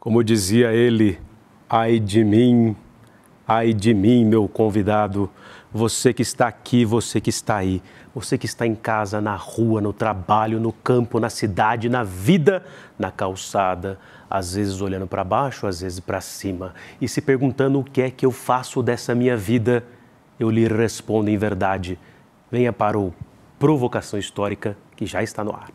Como dizia ele, ai de mim, ai de mim, meu convidado, você que está aqui, você que está aí, você que está em casa, na rua, no trabalho, no campo, na cidade, na vida, na calçada, às vezes olhando para baixo, às vezes para cima e se perguntando o que é que eu faço dessa minha vida, eu lhe respondo em verdade. Venha para o Provocação Histórica que já está no ar.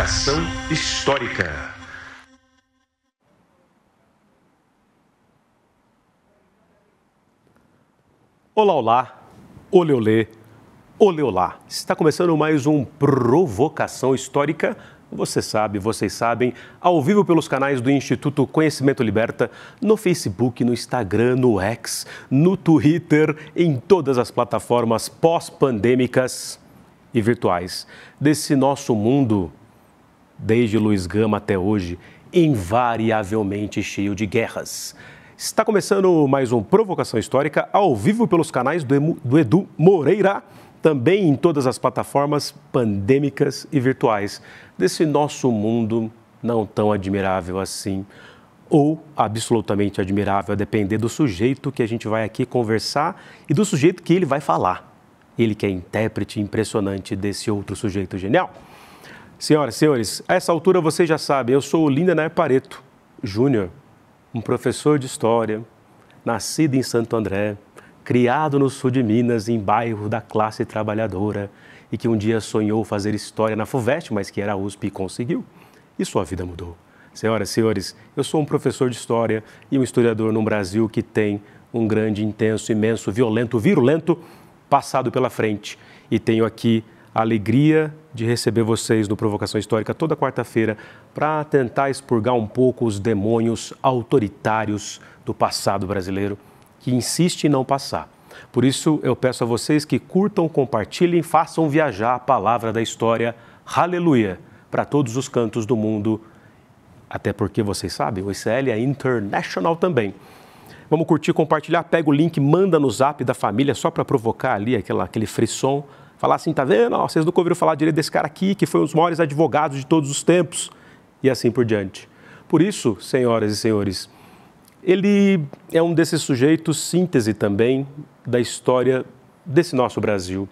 Educação Histórica. Olá, olá, olê, olê, olê, olá. Está começando mais um Provocação Histórica. Você sabe, vocês sabem, ao vivo pelos canais do Instituto Conhecimento Liberta, no Facebook, no Instagram, no X, no Twitter, em todas as plataformas pós-pandêmicas e virtuais desse nosso mundo desde Luiz Gama até hoje, invariavelmente cheio de guerras. Está começando mais um Provocação Histórica ao vivo pelos canais do Edu Moreira, também em todas as plataformas pandêmicas e virtuais desse nosso mundo não tão admirável assim, ou absolutamente admirável, a depender do sujeito que a gente vai aqui conversar e do sujeito que ele vai falar. Ele que é intérprete impressionante desse outro sujeito genial. Senhoras e senhores, a essa altura vocês já sabem, eu sou o Linda Pareto Júnior, um professor de história, nascido em Santo André, criado no sul de Minas, em bairro da classe trabalhadora, e que um dia sonhou fazer história na FUVEST, mas que era a USP e conseguiu, e sua vida mudou. Senhoras e senhores, eu sou um professor de história e um historiador num Brasil que tem um grande, intenso, imenso, violento, virulento passado pela frente. E tenho aqui alegria de receber vocês no Provocação Histórica toda quarta-feira para tentar expurgar um pouco os demônios autoritários do passado brasileiro que insiste em não passar. Por isso, eu peço a vocês que curtam, compartilhem, façam viajar a palavra da história, aleluia, para todos os cantos do mundo. Até porque vocês sabem, o ICL é international também. Vamos curtir, compartilhar, pega o link, manda no zap da família só para provocar ali aquela, aquele frisson. Falar assim, tá vendo? Ó, vocês nunca ouviram falar direito desse cara aqui, que foi um dos maiores advogados de todos os tempos, e assim por diante. Por isso, senhoras e senhores, ele é um desses sujeitos síntese também da história desse nosso Brasil.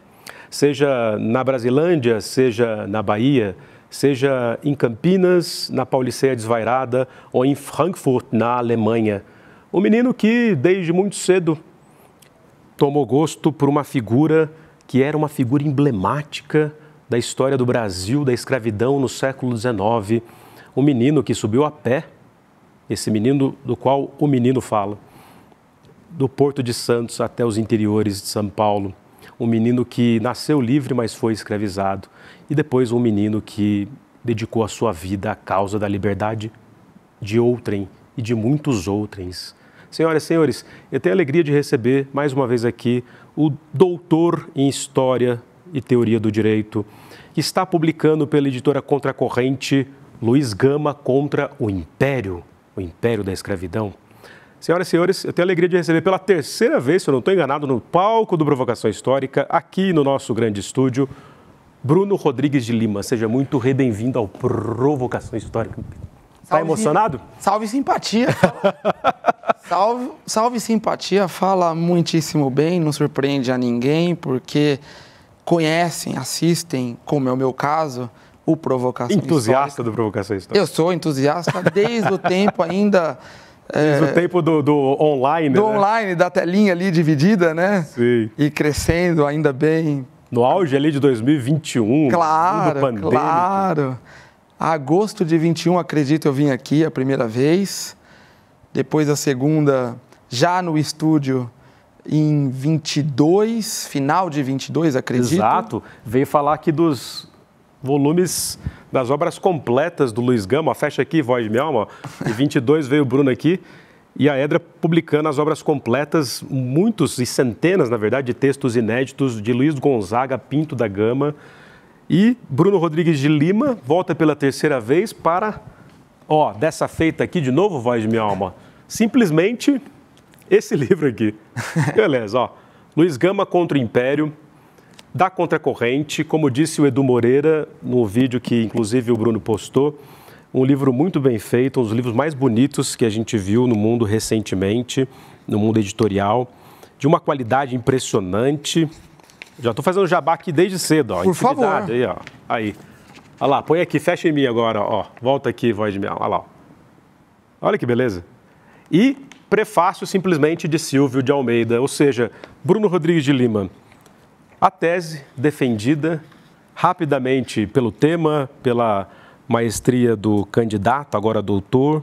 Seja na Brasilândia, seja na Bahia, seja em Campinas, na Pauliceia Desvairada ou em Frankfurt, na Alemanha. Um menino que, desde muito cedo, tomou gosto por uma figura que era uma figura emblemática da história do Brasil, da escravidão no século XIX. Um menino que subiu a pé, esse menino do qual o menino fala, do Porto de Santos até os interiores de São Paulo. Um menino que nasceu livre, mas foi escravizado. E depois um menino que dedicou a sua vida à causa da liberdade de outrem e de muitos outrens. Senhoras e senhores, eu tenho a alegria de receber mais uma vez aqui o doutor em História e Teoria do Direito, que está publicando pela editora Contracorrente Luiz Gama contra o Império, o Império da Escravidão. Senhoras e senhores, eu tenho a alegria de receber pela terceira vez, se eu não estou enganado, no palco do Provocação Histórica, aqui no nosso grande estúdio, Bruno Rodrigues de Lima. Seja muito bem-vindo ao Provocação Histórica. Está emocionado? Salve simpatia. salve, salve simpatia, fala muitíssimo bem, não surpreende a ninguém, porque conhecem, assistem, como é o meu caso, o Provocação Entusiasta histórica. do Provocação Histórica. Eu sou entusiasta desde o tempo ainda... Desde é, o tempo do, do online, Do né? online, da telinha ali dividida, né? Sim. E crescendo ainda bem. No auge ali de 2021, claro, pandêmico. Claro, claro agosto de 21, acredito, eu vim aqui a primeira vez. Depois a segunda, já no estúdio, em 22, final de 22, acredito. Exato. Veio falar aqui dos volumes das obras completas do Luiz Gama. Fecha aqui, Voz de Minha Alma. Em 22 veio o Bruno aqui e a Edra publicando as obras completas, muitos e centenas, na verdade, de textos inéditos de Luiz Gonzaga Pinto da Gama e Bruno Rodrigues de Lima volta pela terceira vez para, ó, dessa feita aqui de novo, voz de minha alma, simplesmente esse livro aqui. Beleza, ó. Luiz Gama contra o Império, da Contracorrente, como disse o Edu Moreira no vídeo que inclusive o Bruno postou, um livro muito bem feito, um dos livros mais bonitos que a gente viu no mundo recentemente, no mundo editorial, de uma qualidade impressionante. Já estou fazendo jabá aqui desde cedo, ó. Por favor. Aí, ó. Aí. Olha lá, põe aqui, fecha em mim agora, ó. Volta aqui, voz de mel. Olha lá. Olha que beleza. E prefácio simplesmente de Silvio de Almeida, ou seja, Bruno Rodrigues de Lima. A tese defendida rapidamente pelo tema, pela maestria do candidato, agora doutor,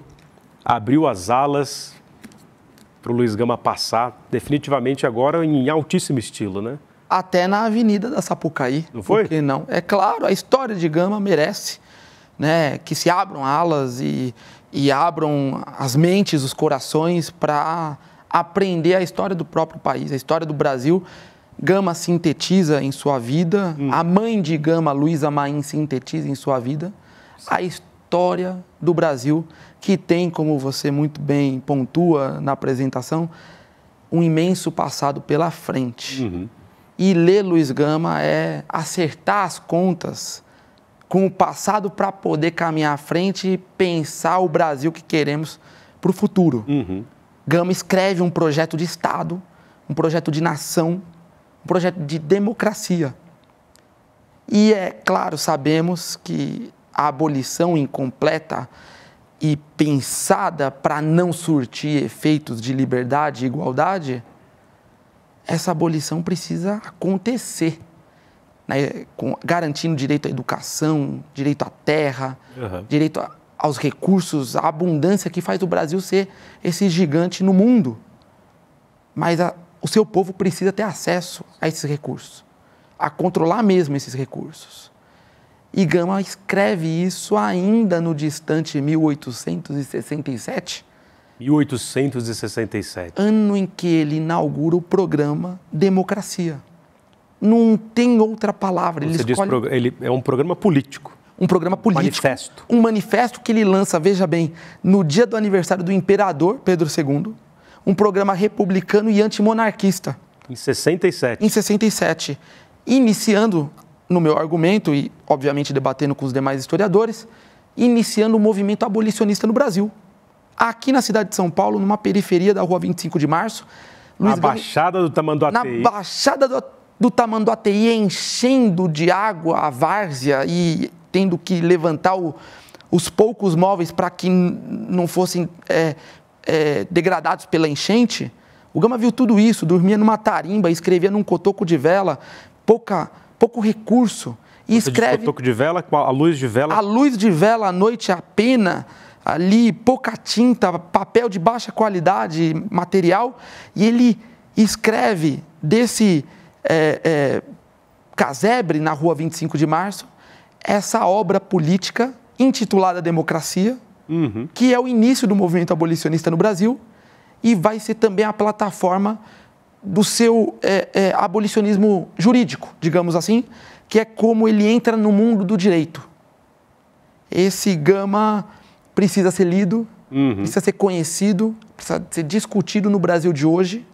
abriu as alas para o Luiz Gama passar definitivamente agora em altíssimo estilo, né? até na Avenida da Sapucaí. Não foi? Porque não. É claro, a história de Gama merece né, que se abram alas e, e abram as mentes, os corações para aprender a história do próprio país, a história do Brasil. Gama sintetiza em sua vida, hum. a mãe de Gama, Luísa Maim, sintetiza em sua vida a história do Brasil, que tem, como você muito bem pontua na apresentação, um imenso passado pela frente. Uhum. E ler Luiz Gama é acertar as contas com o passado para poder caminhar à frente e pensar o Brasil que queremos para o futuro. Uhum. Gama escreve um projeto de Estado, um projeto de nação, um projeto de democracia. E é claro, sabemos que a abolição incompleta e pensada para não surtir efeitos de liberdade e igualdade essa abolição precisa acontecer, né? Com, garantindo direito à educação, direito à terra, uhum. direito a, aos recursos, à abundância que faz o Brasil ser esse gigante no mundo. Mas a, o seu povo precisa ter acesso a esses recursos, a controlar mesmo esses recursos. E Gama escreve isso ainda no distante 1867, 1867. Ano em que ele inaugura o programa Democracia. Não tem outra palavra. Ele, Você escolhe... diz, ele é um programa político. Um programa político. Manifesto. Um manifesto que ele lança, veja bem, no dia do aniversário do imperador Pedro II, um programa republicano e antimonarquista. Em 67. Em 67. Iniciando, no meu argumento, e obviamente debatendo com os demais historiadores, iniciando o um movimento abolicionista no Brasil aqui na cidade de São Paulo, numa periferia da rua 25 de Março. Luiz na Baixada do Tamanduateí. Na Baixada do, do Tamanduateí, enchendo de água a várzea e tendo que levantar o, os poucos móveis para que não fossem é, é, degradados pela enchente. O Gama viu tudo isso, dormia numa tarimba, escrevia num cotoco de vela, pouca, pouco recurso. E Você escreve. Cotoco de vela, a luz de vela? A luz de vela à noite, a pena ali pouca tinta, papel de baixa qualidade, material, e ele escreve desse é, é, casebre na rua 25 de março essa obra política intitulada Democracia, uhum. que é o início do movimento abolicionista no Brasil e vai ser também a plataforma do seu é, é abolicionismo jurídico, digamos assim, que é como ele entra no mundo do direito. Esse Gama precisa ser lido, uhum. precisa ser conhecido, precisa ser discutido no Brasil de hoje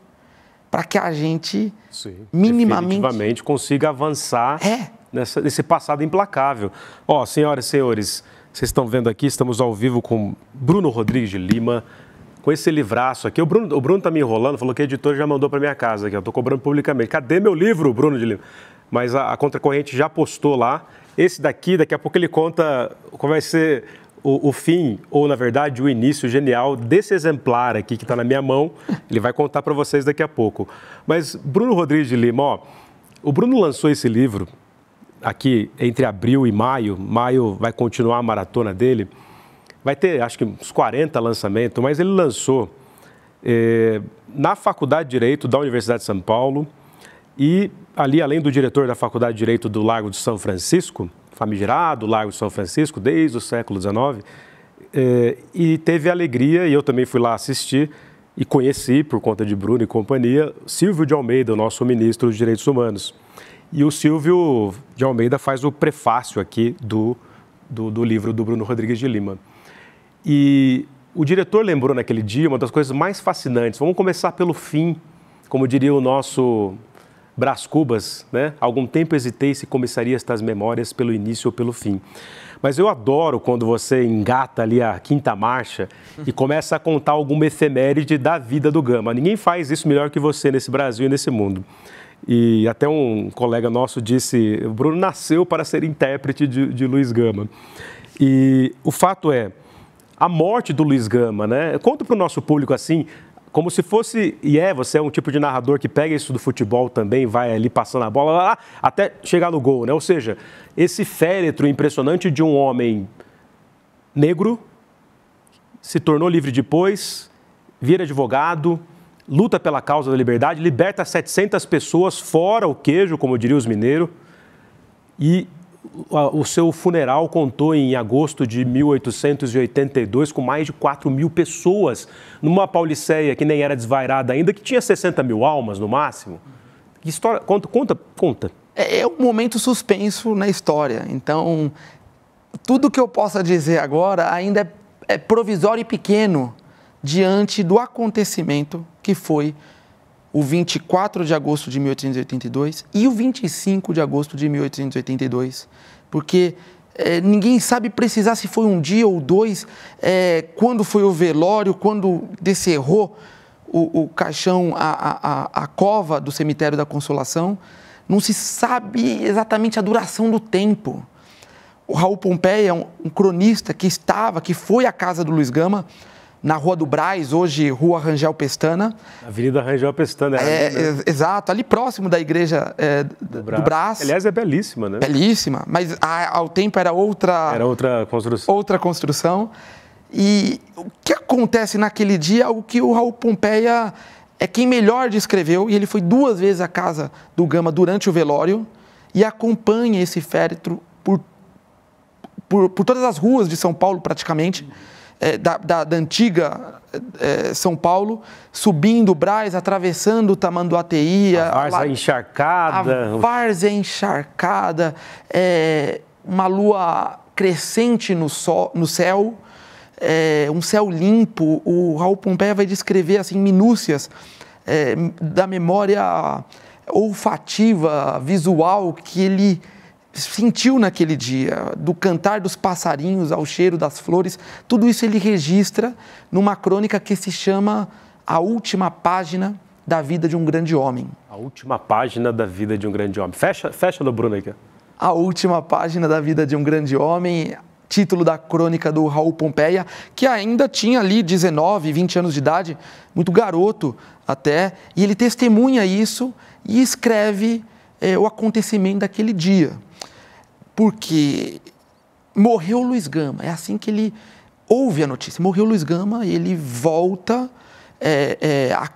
para que a gente Sim, minimamente consiga avançar é. nessa, nesse passado implacável. Ó, oh, senhoras e senhores, vocês estão vendo aqui, estamos ao vivo com Bruno Rodrigues de Lima, com esse livraço aqui. O Bruno, o Bruno tá me enrolando, falou que o editor já mandou para minha casa aqui, eu tô cobrando publicamente. Cadê meu livro, Bruno de Lima? Mas a, a Contracorrente já postou lá. Esse daqui, daqui a pouco ele conta como é vai ser o, o, fim, ou na verdade o início genial desse exemplar aqui que está na minha mão. Ele vai contar para vocês daqui a pouco. Mas Bruno Rodrigues de Lima, ó, o Bruno lançou esse livro aqui entre abril e maio. Maio vai continuar a maratona dele. Vai ter, acho que, uns 40 lançamentos, mas ele lançou eh, na Faculdade de Direito da Universidade de São Paulo e ali, além do diretor da Faculdade de Direito do Lago de São Francisco, famigerado Lago São Francisco desde o século XIX é, e teve a alegria, e eu também fui lá assistir e conheci, por conta de Bruno e companhia, Silvio de Almeida, o nosso ministro dos Direitos Humanos. E o Silvio de Almeida faz o prefácio aqui do, do, do livro do Bruno Rodrigues de Lima. E o diretor lembrou naquele dia uma das coisas mais fascinantes. Vamos começar pelo fim, como diria o nosso Brás Cubas, né? Algum tempo hesitei se começaria estas memórias pelo início ou pelo fim. Mas eu adoro quando você engata ali a quinta marcha e começa a contar alguma efeméride da vida do Gama. Ninguém faz isso melhor que você nesse Brasil e nesse mundo. E até um colega nosso disse: Bruno nasceu para ser intérprete de, de Luiz Gama. E o fato é, a morte do Luiz Gama, né? Conta para o nosso público assim, como se fosse, e é, você é um tipo de narrador que pega isso do futebol também, vai ali passando a bola lá, lá até chegar no gol, né? Ou seja, esse féretro impressionante de um homem negro se tornou livre depois, vira advogado, luta pela causa da liberdade, liberta 700 pessoas fora o queijo, como diriam os mineiros, e o seu funeral contou em agosto de 1882 com mais de 4 mil pessoas numa pauliceia que nem era desvairada ainda, que tinha 60 mil almas no máximo. Que história, conta, conta, conta. É, é, um momento suspenso na história. Então, tudo que eu possa dizer agora ainda é, é provisório e pequeno diante do acontecimento que foi o 24 de agosto de 1882 e o 25 de agosto de 1882, porque é, ninguém sabe precisar se foi um dia ou dois, é, quando foi o velório, quando descerrou o, o caixão, a, a, a cova do cemitério da Consolação, não se sabe exatamente a duração do tempo. O Raul Pompeia, é um, um cronista que estava, que foi à casa do Luiz Gama, na Rua do Braz, hoje Rua Rangel Pestana. Avenida Rangel Pestana, é, é ali, né? Exato, ali próximo da igreja é, do, Brás. do Aliás, é belíssima, né? Belíssima, mas a, ao tempo era outra... Era outra construção. Outra construção. E o que acontece naquele dia é o que o Raul Pompeia é quem melhor descreveu, e ele foi duas vezes à casa do Gama durante o velório e acompanha esse féretro por, por, por todas as ruas de São Paulo, praticamente é, da, da, da, antiga é, é São Paulo, subindo o Braz, atravessando o Tamanduateí. A várzea encharcada. A várzea encharcada, é, uma lua crescente no, sol, no céu, é, um céu limpo. O Raul Pompeia vai descrever assim minúcias é, da memória olfativa, visual, que ele sentiu naquele dia, do cantar dos passarinhos ao cheiro das flores, tudo isso ele registra numa crônica que se chama A Última Página da Vida de um Grande Homem. A Última Página da Vida de um Grande Homem. Fecha, fecha do Bruno aqui. É. A Última Página da Vida de um Grande Homem, título da crônica do Raul Pompeia, que ainda tinha ali 19, 20 anos de idade, muito garoto até, e ele testemunha isso e escreve é, o acontecimento daquele dia porque morreu Luiz Gama. É assim que ele ouve a notícia. Morreu Luiz Gama e ele volta é, é, a,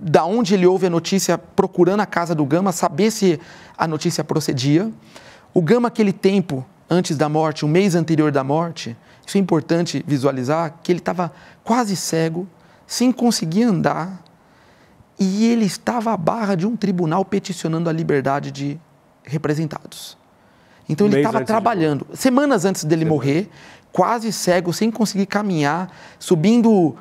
da onde ele ouve a notícia, procurando a casa do Gama, saber se a notícia procedia. O Gama, aquele tempo antes da morte, um mês anterior da morte, isso é importante visualizar, que ele estava quase cego, sem conseguir andar, e ele estava à barra de um tribunal peticionando a liberdade de representados. Então ele estava trabalhando. De... Semanas antes dele Semana. morrer, quase cego, sem conseguir caminhar, subindo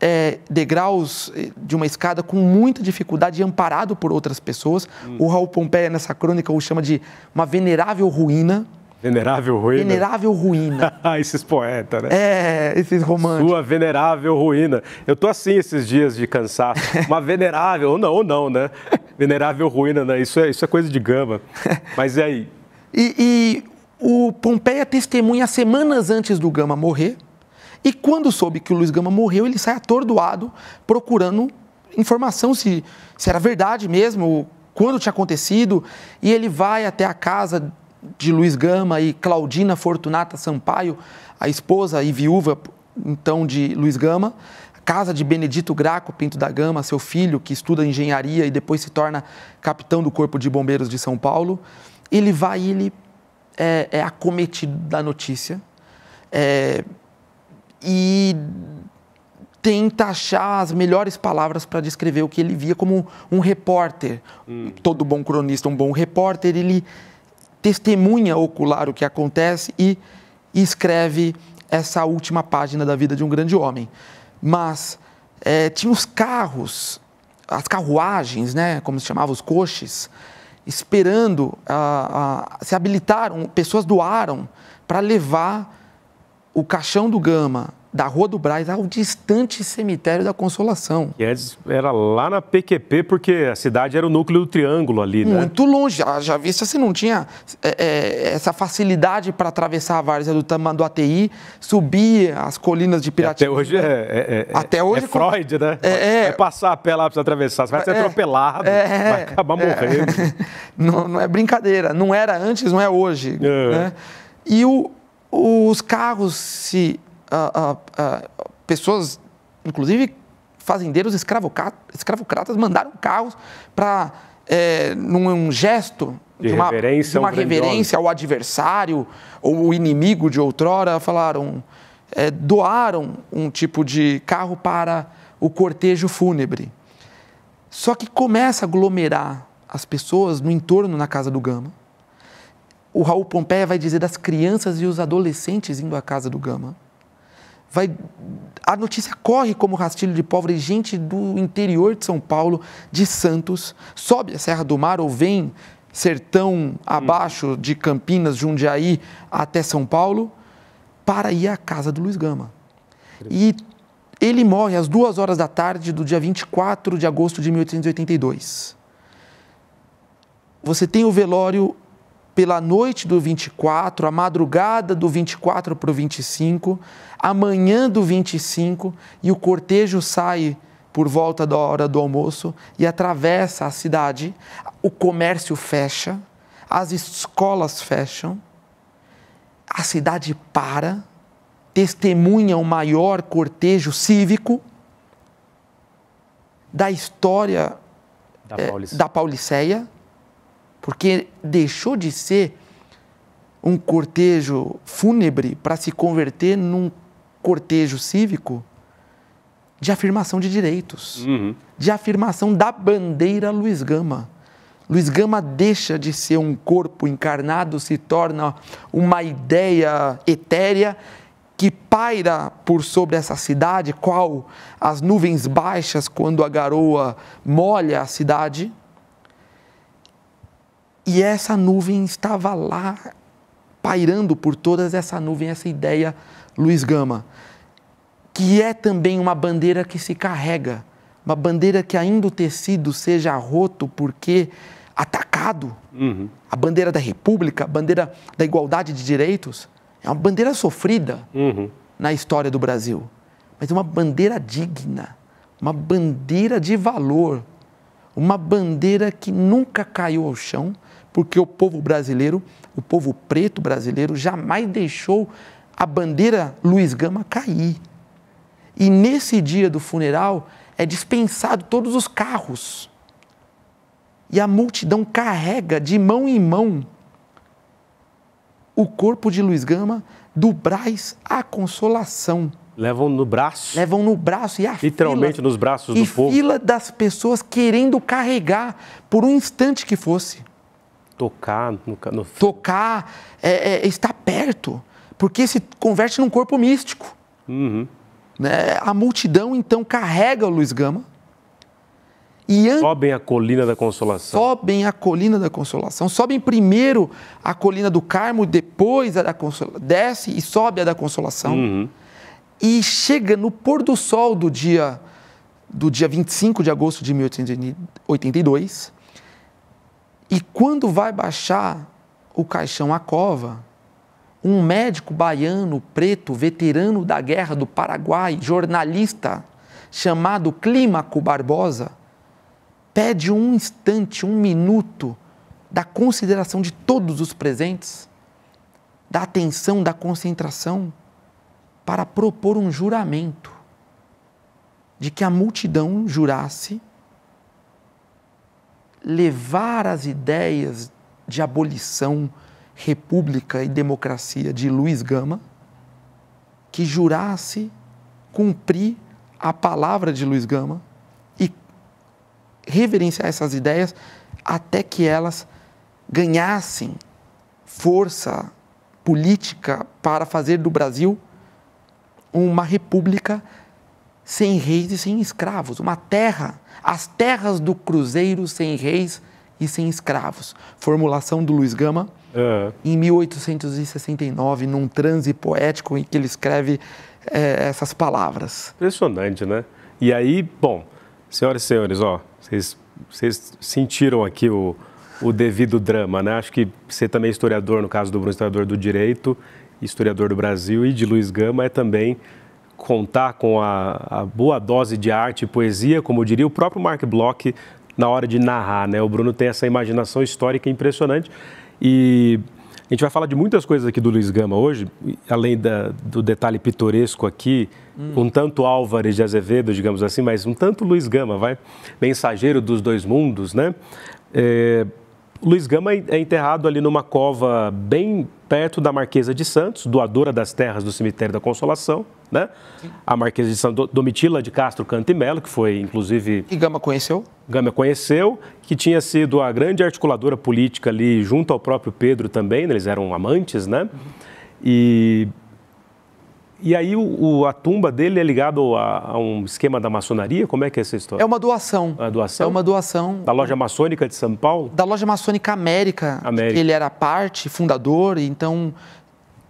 é, degraus eh, de uma escada com muita dificuldade, amparado por outras pessoas. Hum. O Raul Pompeia, nessa crônica, o chama de uma venerável ruína. Venerável ruína? Venerável ruína. Ah, esses poetas, né? É, esses românticos. Sua venerável ruína. Eu tô assim esses dias de cansaço. Uma venerável, ou não, ou não, né? Venerável ruína, né? Isso é, isso é coisa de gama. Mas e aí? E, e o Pompeia testemunha semanas antes do Gama morrer. E quando soube que o Luiz Gama morreu, ele sai atordoado procurando informação se, se era verdade mesmo, quando tinha acontecido. E ele vai até a casa de Luiz Gama e Claudina Fortunata Sampaio, a esposa e viúva então de Luiz Gama, casa de Benedito Graco Pinto da Gama, seu filho, que estuda engenharia e depois se torna capitão do Corpo de Bombeiros de São Paulo ele vai, ele é, é acometido da notícia é, e tenta achar as melhores palavras para descrever o que ele via como um repórter. Hum. Todo bom cronista, um bom repórter, ele testemunha ocular o que acontece e escreve essa última página da vida de um grande homem. Mas é, tinha os carros, as carruagens, né, como se chamava, os coches, esperando, a, a, se habilitaram, pessoas doaram para levar o caixão do Gama da Rua do Braz ao distante cemitério da Consolação. E antes era lá na PQP, porque a cidade era o núcleo do triângulo ali, né? Muito longe. Ah, já vista você não tinha é, é essa facilidade para atravessar a várzea do do ATI, subir as colinas de Piratininga. Até hoje é é, é, é, até hoje, é Freud, né? É, é, passar a pé lá para atravessar. Você vai ser atropelado, vai acabar morrendo. Não, não, é brincadeira. Não era antes, não é hoje. Né? E o, os carros se ah, ah, pessoas, inclusive fazendeiros escravocratas, mandaram carros para, é, num gesto de, de, uma, reverência, de uma reverência ao adversário ou o inimigo de outrora, falaram, é, doaram um tipo de carro para o cortejo fúnebre. Só que começa a aglomerar as pessoas no entorno na casa do Gama. O Raul Pompeia vai dizer das crianças e os adolescentes indo à casa do Gama vai a notícia corre como rastilho de pobre gente do interior de São Paulo, de Santos, sobe a Serra do Mar ou vem sertão abaixo de Campinas, Jundiaí até São Paulo para ir à casa do Luiz Gama. E ele morre às duas horas da tarde do dia 24 de agosto de 1882. Você tem o velório pela noite do 24, a madrugada do 24 para o 25, amanhã do 25, e o cortejo sai por volta da hora do almoço e atravessa a cidade. O comércio fecha, as escolas fecham, a cidade para, testemunha o maior cortejo cívico da história da, eh, Paulice. da Pauliceia porque deixou de ser um cortejo fúnebre para se converter num cortejo cívico de afirmação de direitos, uhum. de afirmação da bandeira Luiz Gama. Luiz Gama deixa de ser um corpo encarnado, se torna uma ideia etérea que paira por sobre essa cidade, qual as nuvens baixas quando a garoa molha a cidade. E essa nuvem estava lá, pairando por todas essa nuvem, essa ideia Luiz Gama, que é também uma bandeira que se carrega, uma bandeira que ainda o tecido seja roto porque atacado, uhum. a bandeira da República, a bandeira da igualdade de direitos, é uma bandeira sofrida uhum. na história do Brasil, mas é uma bandeira digna, uma bandeira de valor, uma bandeira que nunca caiu ao chão, porque o povo brasileiro, o povo preto brasileiro, jamais deixou a bandeira Luiz Gama cair. E nesse dia do funeral é dispensado todos os carros. E a multidão carrega de mão em mão o corpo de Luiz Gama do Braz à Consolação. Levam no braço. Levam no braço e a Literalmente fila, nos braços do povo. E fila das pessoas querendo carregar por um instante que fosse. Tocar no. no... Tocar, é, é, estar perto. Porque se converte num corpo místico. Uhum. Né? A multidão então carrega o Luiz Gama. E an... Sobem a colina da consolação. Sobem a colina da consolação. Sobem primeiro a colina do Carmo, depois a da consolação. Desce e sobe a da consolação. Uhum. E chega no pôr do sol do dia do dia 25 de agosto de 1882. E quando vai baixar o caixão à cova, um médico baiano preto, veterano da guerra do Paraguai, jornalista chamado Clímaco Barbosa, pede um instante, um minuto da consideração de todos os presentes, da atenção, da concentração, para propor um juramento de que a multidão jurasse levar as ideias de abolição, república e democracia de Luiz Gama, que jurasse cumprir a palavra de Luiz Gama e reverenciar essas ideias até que elas ganhassem força política para fazer do Brasil uma república sem reis e sem escravos, uma terra, as terras do cruzeiro sem reis e sem escravos. Formulação do Luiz Gama é. em 1869, num transe poético em que ele escreve é, essas palavras. Impressionante, né? E aí, bom, senhoras e senhores, ó, vocês, vocês sentiram aqui o, o devido drama, né? Acho que você também é historiador, no caso do Bruno, historiador do direito, historiador do Brasil e de Luiz Gama, é também contar com a, a, boa dose de arte e poesia, como diria o próprio Mark Bloch na hora de narrar, né? O Bruno tem essa imaginação histórica impressionante e a gente vai falar de muitas coisas aqui do Luiz Gama hoje, além da, do detalhe pitoresco aqui, hum. um tanto Álvares de Azevedo, digamos assim, mas um tanto Luiz Gama, vai? Mensageiro dos dois mundos, né? É, Luiz Gama é, é enterrado ali numa cova bem perto da Marquesa de Santos, doadora das terras do Cemitério da Consolação, né? Sim. A Marquesa de Santos, Domitila de Castro Cantimelo, que foi inclusive... E Gama conheceu? Gama conheceu, que tinha sido a grande articuladora política ali junto ao próprio Pedro também, né? eles eram amantes, né? Uhum. E e aí o, o, a tumba dele é ligado a, a, um esquema da maçonaria? Como é que é essa história? É uma doação. É uma doação? É uma doação. Da loja maçônica de São Paulo? Da loja maçônica América. América. Ele era parte, fundador, então,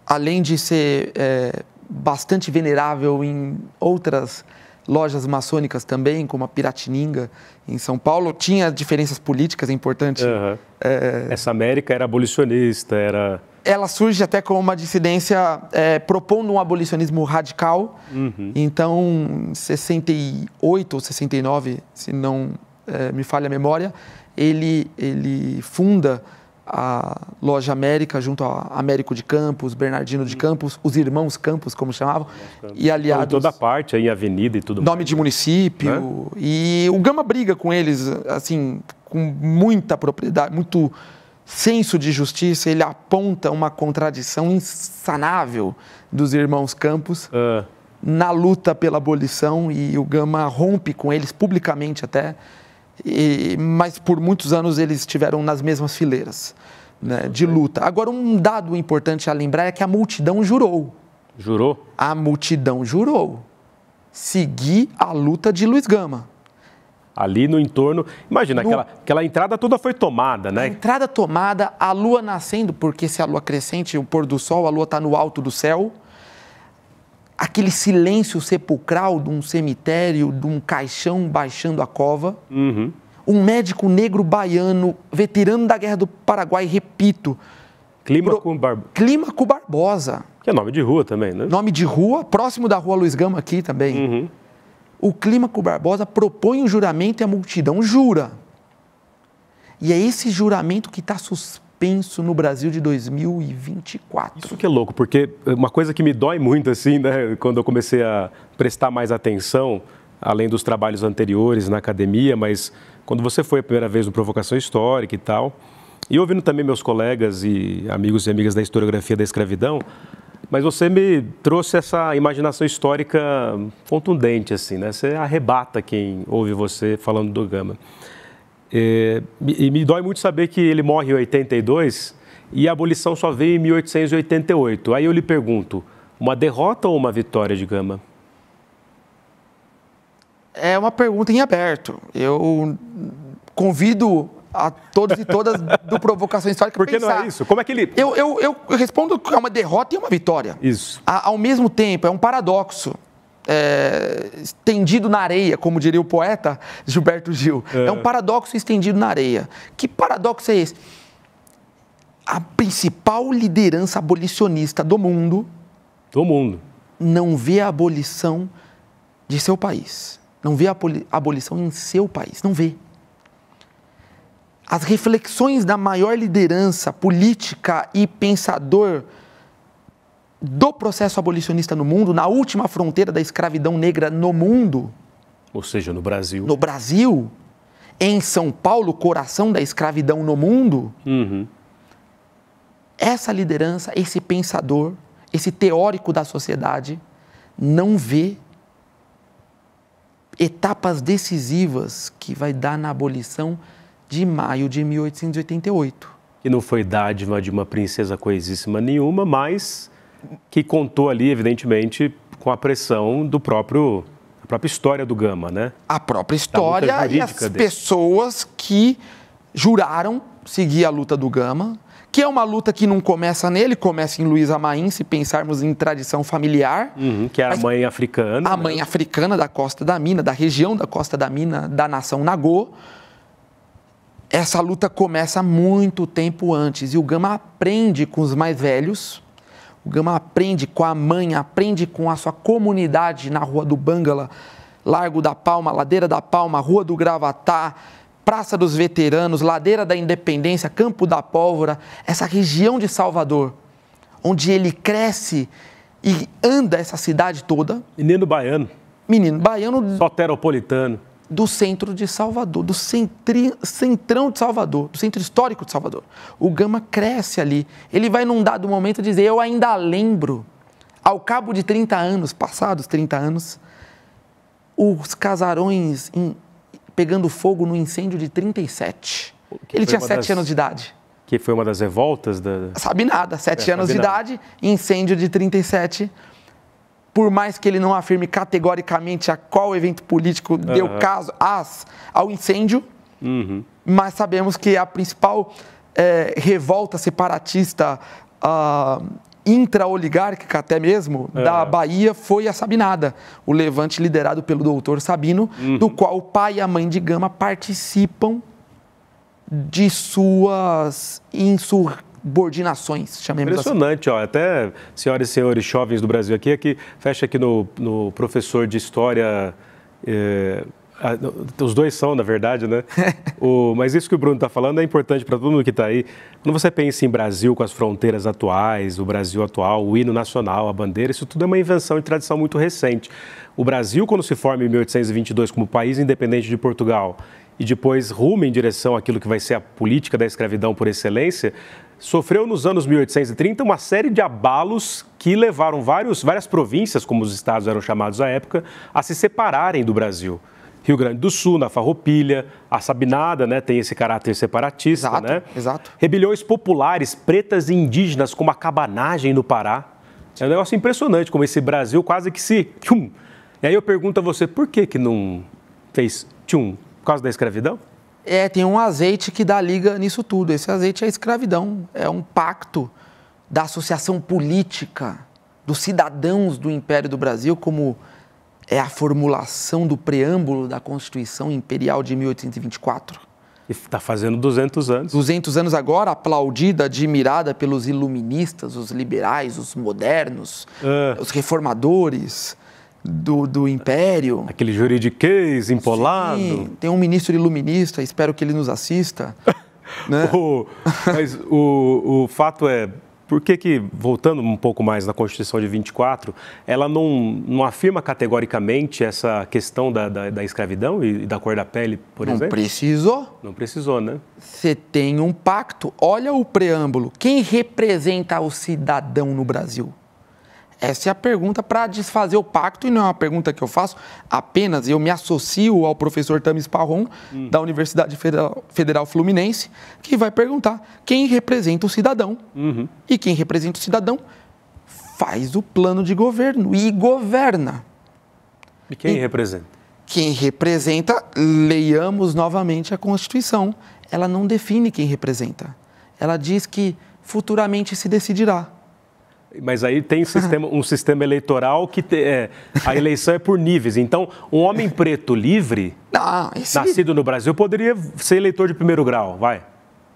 além de ser é, bastante venerável em outras lojas maçônicas também, como a Piratininga, em São Paulo, tinha diferenças políticas importantes. Uhum. É... Essa América era abolicionista, era ela surge até como uma dissidência é, propondo um abolicionismo radical. Uhum. Então, 68 ou 69, se não é, me falha a memória, ele, ele funda a Loja América junto a Américo de Campos, Bernardino de uhum. Campos, os irmãos Campos, como chamavam, e aliados... toda parte, aí, avenida e tudo Nome mais. de município, né? e o Gama briga com eles, assim, com muita propriedade, muito senso de justiça, ele aponta uma contradição insanável dos irmãos Campos uh. na luta pela abolição e o Gama rompe com eles publicamente até. E, mas por muitos anos eles estiveram nas mesmas fileiras né, de luta. Agora, um dado importante a lembrar é que a multidão jurou. Jurou? A multidão jurou seguir a luta de Luiz Gama ali no entorno. Imagina, no... Aquela, aquela entrada toda foi tomada, né? A entrada tomada, a lua nascendo, porque se a lua crescente, o pôr do sol, a lua está no alto do céu. Aquele silêncio sepulcral de um cemitério, de um caixão baixando a cova. Uhum. Um médico negro baiano, veterano da Guerra do Paraguai, repito. Clímaco, pro... Clímaco Barbosa. Que é nome de rua também, né? Nome de rua, próximo da rua Luiz Gama aqui também. Uhum o Clímaco Barbosa propõe um juramento e a multidão jura. E é esse juramento que está suspenso no Brasil de 2024. Isso que é louco, porque uma coisa que me dói muito, assim, né, quando eu comecei a prestar mais atenção, além dos trabalhos anteriores na academia, mas quando você foi a primeira vez no Provocação Histórica e tal, e ouvindo também meus colegas e amigos e amigas da historiografia da escravidão, mas você me trouxe essa imaginação histórica contundente, assim, né? Você arrebata quem ouve você falando do Gama. É, e, e me dói muito saber que ele morre em 82 e a abolição só veio em 1888. Aí eu lhe pergunto, uma derrota ou uma vitória de Gama? É uma pergunta em aberto. Eu convido a todos e todas do Provocação Histórica. Porque pensar, não é isso? Como é que ele. Eu, eu, eu respondo que é uma derrota e uma vitória. Isso. A, ao mesmo tempo, é um paradoxo. É, estendido na areia, como diria o poeta Gilberto Gil. É. é um paradoxo estendido na areia. Que paradoxo é esse? A principal liderança abolicionista do mundo. Do mundo. Não vê a abolição de seu país. Não vê a abolição em seu país. Não vê as reflexões da maior liderança política e pensador do processo abolicionista no mundo, na última fronteira da escravidão negra no mundo. Ou seja, no Brasil. No Brasil, em São Paulo, coração da escravidão no mundo. Uhum. Essa liderança, esse pensador, esse teórico da sociedade, não vê etapas decisivas que vai dar na abolição de maio de 1888. e não foi dádiva de uma princesa coisíssima nenhuma, mas que contou ali, evidentemente, com a pressão do próprio a própria história do Gama, né? A própria história e as dele. pessoas que juraram seguir a luta do Gama, que é uma luta que não começa nele, começa em Luiz Amaim, se pensarmos em tradição familiar. Uhum, que era a mãe africana. A né? mãe africana da Costa da Mina, da região da Costa da Mina, da nação Nagô essa luta começa muito tempo antes e o Gama aprende com os mais velhos, o Gama aprende com a mãe, aprende com a sua comunidade na Rua do Bangala, Largo da Palma, Ladeira da Palma, Rua do Gravatá, Praça dos Veteranos, Ladeira da Independência, Campo da Pólvora, essa região de Salvador, onde ele cresce e anda essa cidade toda. Menino baiano. Menino baiano. Soteropolitano do centro de Salvador, do centri, centrão de Salvador, do centro histórico de Salvador. O Gama cresce ali. Ele vai num dado momento dizer: Eu ainda lembro, ao cabo de 30 anos, passados 30 anos, os casarões em, pegando fogo no incêndio de 37. Que Ele tinha 7 das... anos de idade. Que foi uma das revoltas da. Sabe nada, 7 é, anos de nada. idade, incêndio de 37 por mais que ele não afirme categoricamente a qual evento político uhum. deu caso às ao incêndio, uhum. mas sabemos que a principal é, revolta separatista uh, oligárquica até mesmo, é. da Bahia foi a Sabinada, o levante liderado pelo doutor Sabino, uhum. do qual o pai e a mãe de Gama participam de suas insurreições subordinações, chamemos assim. Impressionante, assim. ó, até senhoras e senhores jovens do Brasil aqui, aqui fecha aqui no, no professor de História... É... Os dois são, na verdade, né? o, mas isso que o Bruno está falando é importante para todo mundo que está aí. Quando você pensa em Brasil com as fronteiras atuais, o Brasil atual, o hino nacional, a bandeira, isso tudo é uma invenção de tradição muito recente. O Brasil, quando se forma em 1822 como país independente de Portugal e depois rumo em direção àquilo que vai ser a política da escravidão por excelência, sofreu nos anos 1830 uma série de abalos que levaram vários, várias províncias, como os estados eram chamados à época, a se separarem do Brasil. Rio Grande do Sul, na Farroupilha, a Sabinada, né, tem esse caráter separatista, exato, né? Exato. Rebeliões populares, pretas e indígenas, como a cabanagem no Pará. É um negócio impressionante como esse Brasil quase que se e aí eu pergunto a você, por que que não fez tchum? Por causa da escravidão? É, tem um azeite que dá liga nisso tudo. Esse azeite é a escravidão, é um pacto da associação política dos cidadãos do Império do Brasil, como é a formulação do preâmbulo da Constituição Imperial de 1824. Está fazendo 200 anos. 200 anos agora, aplaudida, admirada pelos iluministas, os liberais, os modernos, uh. os reformadores do, do império. Aquele juridiquês empolado. Sim, tem um ministro iluminista, espero que ele nos assista. né? o, mas o, o fato é, por que, que, voltando um pouco mais na Constituição de 24, ela não, não afirma categoricamente essa questão da, da, da escravidão e, da cor da pele, por não exemplo? Não precisou. Não precisou, né? Você tem um pacto, olha o preâmbulo. Quem representa o cidadão no Brasil? Essa é a pergunta para desfazer o pacto e não é uma pergunta que eu faço apenas. Eu me associo ao professor Tamis Parron, hum. da Universidade Federal Fluminense, que vai perguntar quem representa o cidadão. Uhum. E quem representa o cidadão faz o plano de governo e governa. E quem e representa? Quem representa, leiamos novamente a Constituição. Ela não define quem representa. Ela diz que futuramente se decidirá. Mas aí tem sistema, um sistema eleitoral que te, é, a eleição é por níveis. Então, um homem preto livre, Não, esse... nascido no Brasil, poderia ser eleitor de primeiro grau, vai.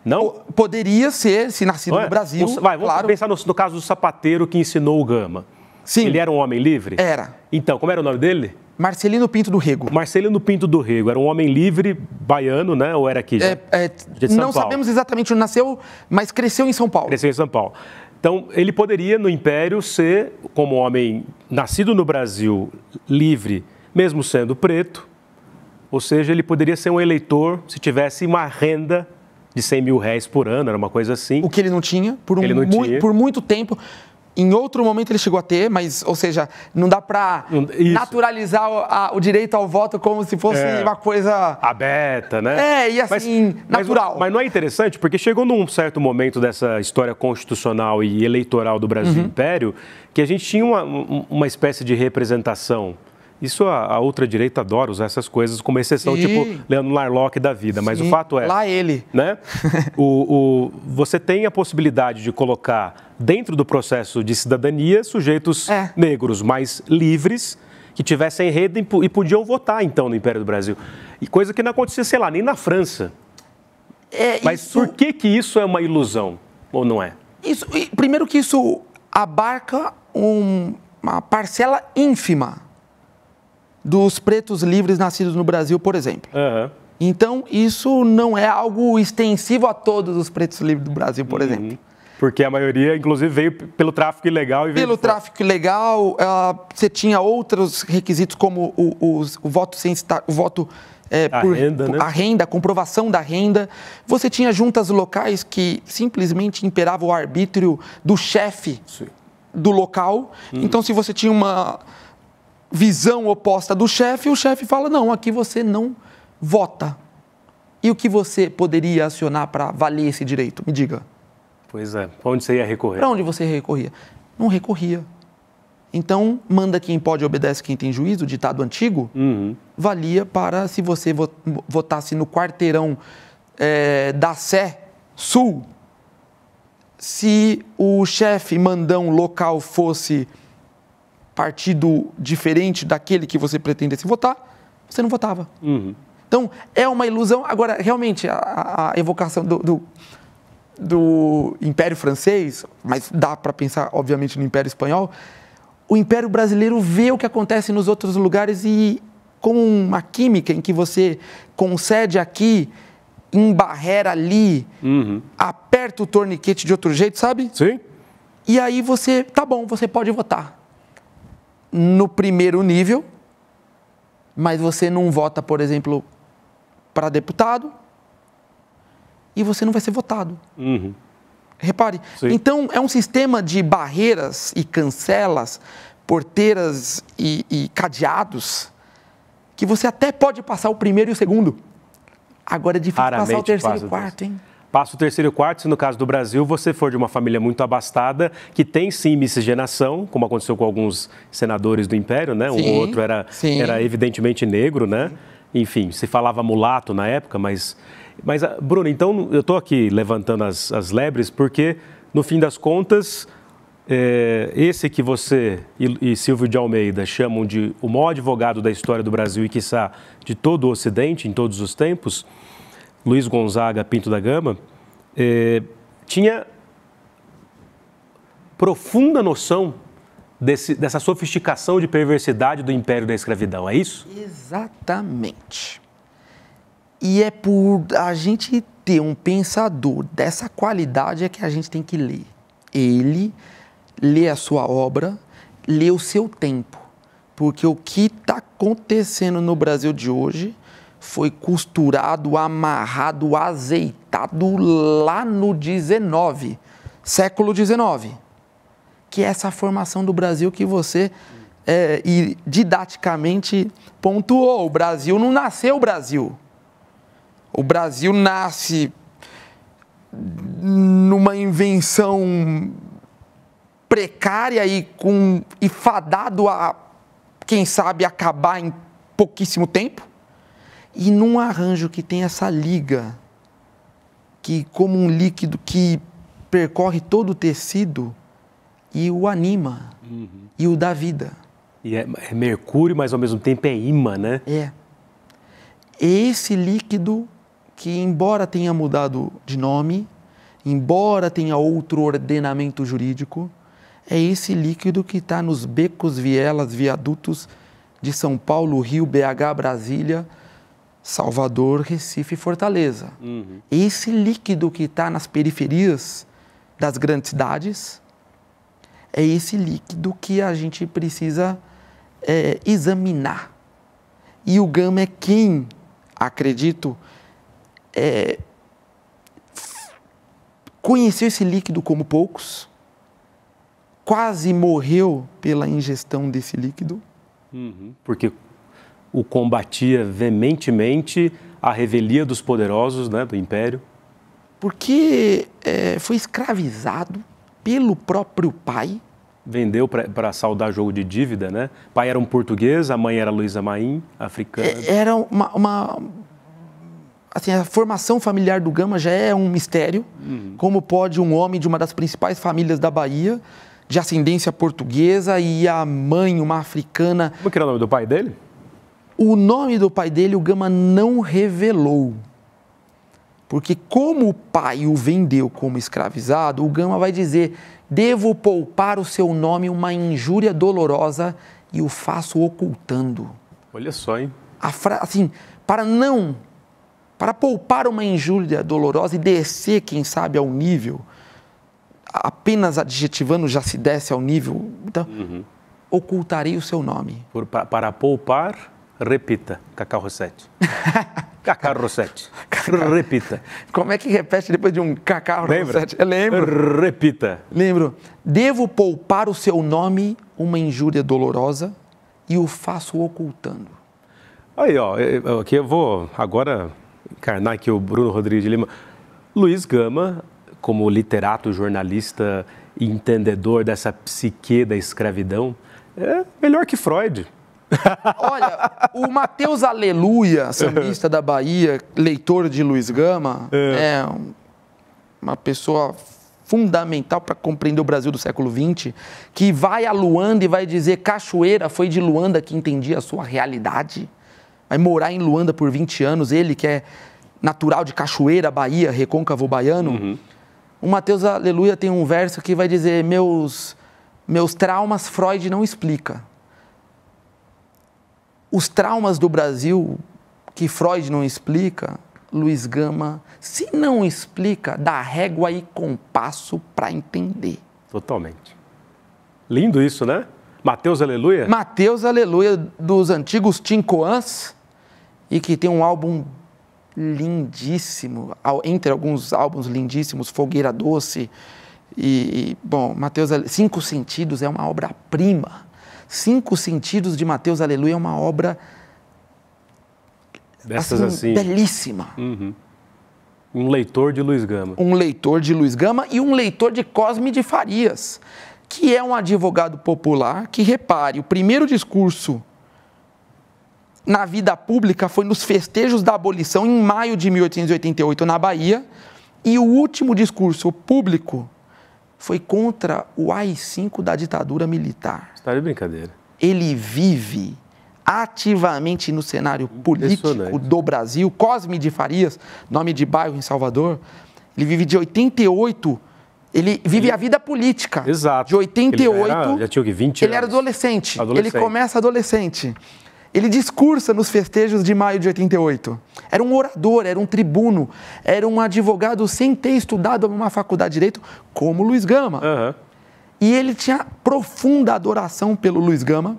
Não? Poderia ser, se nascido é? no Brasil. O, vai, vamos claro. pensar no, no caso do sapateiro que ensinou o Gama. Sim. Ele era um homem livre? Era. Então, como era o nome dele? Marcelino Pinto do Rego. Marcelino Pinto do Rego era um homem livre, baiano, né? Ou era aqui? Já, é, é, não Paulo. sabemos exatamente onde nasceu, mas cresceu em São Paulo. Cresceu em São Paulo. Então, ele poderia, no Império, ser, como homem nascido no Brasil, livre, mesmo sendo preto, ou seja, ele poderia ser um eleitor se tivesse uma renda de 100 mil réis por ano, era uma coisa assim. O que ele não tinha por, um, ele não mu tinha. por muito tempo. Em outro momento ele chegou a ter, mas, ou seja, não dá para naturalizar o, a, o, direito ao voto como se fosse é, uma coisa. Aberta, né? É, e assim, mas, natural. Mas, mas, não é interessante, porque chegou num certo momento dessa história constitucional e eleitoral do Brasil uhum. Império que a gente tinha uma, uma espécie de representação isso a, a direita adora usar essas coisas como exceção, tipo Leandro Larlock da vida, Sim, mas o fato é. Lá ele. Né? o, o, você tem a possibilidade de colocar dentro do processo de cidadania sujeitos é. negros mais livres que tivessem rede e, e podiam votar então no Império do Brasil. E coisa que não acontecia, sei lá, nem na França. É, mas isso... por que, que isso é uma ilusão ou não é? Isso, primeiro que isso abarca um, uma parcela ínfima dos pretos livres nascidos no Brasil, por exemplo. Uhum. Então, isso não é algo extensivo a todos os pretos livres do Brasil, por uhum. exemplo. Porque a maioria, inclusive, veio pelo tráfico ilegal e veio Pelo tráfico ilegal, uh, você tinha outros requisitos como o, o, o voto sem o voto é, a, por, renda, por, né? a renda, a comprovação da renda. Você tinha juntas locais que simplesmente imperava o arbítrio do chefe do local. Uhum. Então, se você tinha uma visão oposta do chefe, o chefe fala: não, aqui você não vota. E o que você poderia acionar para valer esse direito? Me diga. Pois é. Para onde você ia recorrer? Para onde você recorria? Não recorria. Então, manda quem pode, obedece quem tem juízo, ditado antigo, uhum. valia para se você votasse no quarteirão é, da Sé Sul, se o chefe mandão local fosse partido diferente daquele que você pretendesse votar, você não votava. Uhum. Então, é uma ilusão. Agora, realmente, a, a evocação do, do, do Império Francês, mas dá para pensar, obviamente, no Império Espanhol, o Império Brasileiro vê o que acontece nos outros lugares e, com uma química em que você concede aqui embarrera ali, uhum. aperta o torniquete de outro jeito, sabe? Sim. E aí você, tá bom, você pode votar no primeiro nível, mas você não vota, por exemplo, para deputado, e você não vai ser votado. Uhum. Repare. Sim. Então, é um sistema de barreiras e cancelas, porteiras e, e cadeados, que você até pode passar o primeiro e o segundo. Agora é difícil Raramente passar o terceiro e o quarto, hein? passa o terceiro e quarto, se no caso do Brasil você for de uma família muito abastada, que tem sim miscigenação, como aconteceu com alguns senadores do Império, né? Sim, outro era, era evidentemente negro, né? Enfim, se falava mulato na época, mas. Mas, ah, Bruno, então eu estou aqui levantando as, as lebres, porque, no fim das contas, é, esse que você e, e, Silvio de Almeida chamam de o maior advogado da história do Brasil e, quiçá, de todo o Ocidente, em todos os tempos, Luiz Gonzaga Pinto da Gama, é, tinha profunda noção desse, dessa sofisticação de perversidade do império da escravidão, é isso? Exatamente. E é por a gente ter um pensador dessa qualidade é que a gente tem que ler. Ele lê a sua obra, lê o seu tempo. Porque o que está acontecendo no Brasil de hoje foi costurado, amarrado, azeitado lá no 19, século 19, que é essa formação do Brasil que você é, e didaticamente pontuou. O Brasil não nasceu Brasil. O Brasil nasce numa invenção precária e, com, e fadado a, quem sabe, acabar em pouquíssimo tempo. E num arranjo que tem essa liga, que como um líquido que percorre todo o tecido e o anima uhum. e o dá vida. E é, é, mercúrio, mas ao mesmo tempo é imã, né? É. Esse líquido que, embora tenha mudado de nome, embora tenha outro ordenamento jurídico, é esse líquido que está nos becos, vielas, viadutos de São Paulo, Rio, BH, Brasília, Salvador, Recife e Fortaleza. Uhum. Esse líquido que está nas periferias das grandes cidades é esse líquido que a gente precisa é, examinar. E o Gama é quem, acredito, é, conheceu esse líquido como poucos, quase morreu pela ingestão desse líquido. Uhum. Porque o combatia veementemente a revelia dos poderosos né, do Império? Porque é, foi escravizado pelo próprio pai. Vendeu para saldar jogo de dívida, né? Pai era um português, a mãe era Luísa Maim, africana. É, era uma, uma assim, a formação familiar do Gama já é um mistério. Uhum. Como pode um homem de uma das principais famílias da Bahia, de ascendência portuguesa, e a mãe, uma africana. Como que era o nome do pai dele? O nome do pai dele o Gama não revelou. Porque, como o pai o vendeu como escravizado, o Gama vai dizer: Devo poupar o seu nome uma injúria dolorosa e o faço ocultando. Olha só, hein? Fra... Assim, para não. Para poupar uma injúria dolorosa e descer, quem sabe, ao nível apenas adjetivando já se desce ao nível. Então, uhum. ocultarei o seu nome. Por, para poupar repita, Cacau Rossetti. Cacau Rossetti. Repita. Como é que repete depois de um Cacau Rossetti? Eu lembro. Repita. Lembro. Devo poupar o seu nome, uma injúria dolorosa, e o faço ocultando. Aí, ó, aqui eu vou agora encarnar aqui o Bruno Rodrigues de Lima. Luiz Gama, como literato, jornalista, entendedor dessa psique da escravidão, é melhor que Freud. Olha, o Matheus Aleluia, é. sambista da Bahia, leitor de Luiz Gama, é, é uma pessoa fundamental para compreender o Brasil do século XX, que vai a Luanda e vai dizer: Cachoeira, foi de Luanda que entendi a sua realidade. Vai morar em Luanda por 20 anos, ele que é natural de Cachoeira, Bahia, recôncavo baiano. Uhum. O Mateus Aleluia tem um verso que vai dizer: Meus, meus traumas Freud não explica. Os traumas do Brasil, que Freud não explica, Luiz Gama, se não explica, dá régua e compasso para entender. Totalmente. Lindo isso, né? Mateus Aleluia? Mateus Aleluia, dos antigos Tincoãs, e que tem um álbum lindíssimo, entre alguns álbuns lindíssimos, Fogueira Doce, e, e bom, Mateus Aleluia, Cinco Sentidos é uma obra-prima. Cinco Sentidos de Mateus Aleluia é uma obra Dessas assim, assim. belíssima. Uhum. Um leitor de Luiz Gama. Um leitor de Luiz Gama e um leitor de Cosme de Farias, que é um advogado popular que, repare, o primeiro discurso na vida pública foi nos festejos da abolição em maio de 1888 na Bahia, e o último discurso público foi contra o AI-5 da ditadura militar. Está de brincadeira. Ele vive ativamente no cenário político do Brasil. Cosme de Farias, nome de bairro em Salvador, ele vive de 88 ele vive ele... a vida política. Exato. De 88. Ele era, já tinha o que, 20 anos. Ele era adolescente. adolescente. Ele começa adolescente. Ele discursa nos festejos de maio de 88. Era um orador, era um tribuno, era um advogado sem ter estudado numa faculdade de direito, como Luiz Gama. Uhum. E ele tinha profunda adoração pelo Luiz Gama.